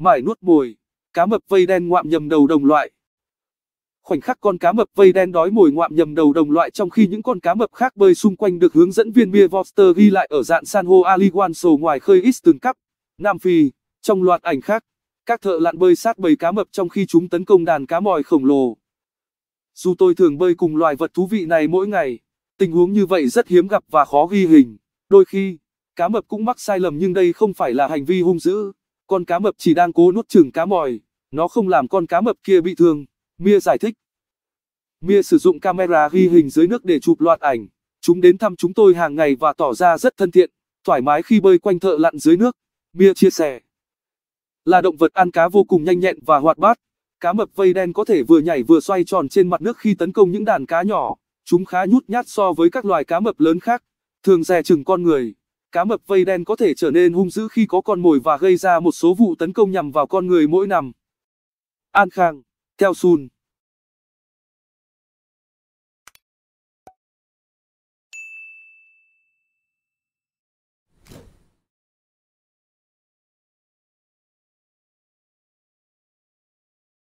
mải nuốt mồi, cá mập vây đen ngoạm nhầm đầu đồng loại. Khoảnh khắc con cá mập vây đen đói mồi ngoạm nhầm đầu đồng loại trong khi những con cá mập khác bơi xung quanh được hướng dẫn viên Mia Voster ghi lại ở dạng san hô Aliwanso ngoài khơi Eastern Cup, Nam Phi. Trong loạt ảnh khác, các thợ lặn bơi sát bầy cá mập trong khi chúng tấn công đàn cá mòi khổng lồ. Dù tôi thường bơi cùng loài vật thú vị này mỗi ngày, tình huống như vậy rất hiếm gặp và khó ghi hình. Đôi khi, cá mập cũng mắc sai lầm nhưng đây không phải là hành vi hung dữ. Con cá mập chỉ đang cố nuốt chừng cá mòi, nó không làm con cá mập kia bị thương, Mia giải thích. Mia sử dụng camera ghi hình dưới nước để chụp loạt ảnh. Chúng đến thăm chúng tôi hàng ngày và tỏ ra rất thân thiện, thoải mái khi bơi quanh thợ lặn dưới nước, Mia chia sẻ. Là động vật ăn cá vô cùng nhanh nhẹn và hoạt bát, cá mập vây đen có thể vừa nhảy vừa xoay tròn trên mặt nước khi tấn công những đàn cá nhỏ, chúng khá nhút nhát so với các loài cá mập lớn khác, thường dè chừng con người. Cá mập vây đen có thể trở nên hung dữ khi có con mồi và gây ra một số vụ tấn công nhằm vào con người mỗi năm. An Khang, theo Sun.